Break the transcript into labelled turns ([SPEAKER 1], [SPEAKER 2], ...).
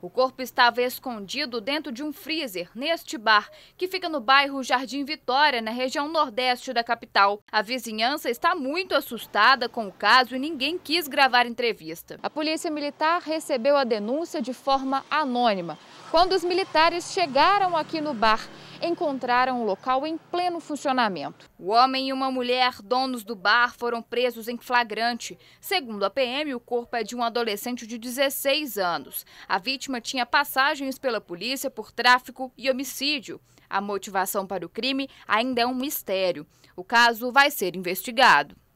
[SPEAKER 1] O corpo estava escondido dentro de um freezer neste bar, que fica no bairro Jardim Vitória, na região nordeste da capital. A vizinhança está muito assustada com o caso e ninguém quis gravar entrevista. A polícia militar recebeu a denúncia de forma anônima. Quando os militares chegaram aqui no bar, encontraram o local em pleno funcionamento. O homem e uma mulher, donos do bar, foram presos em flagrante. Segundo a PM, o corpo é de um adolescente de 16 anos. A vítima tinha passagens pela polícia por tráfico e homicídio. A motivação para o crime ainda é um mistério. O caso vai ser investigado.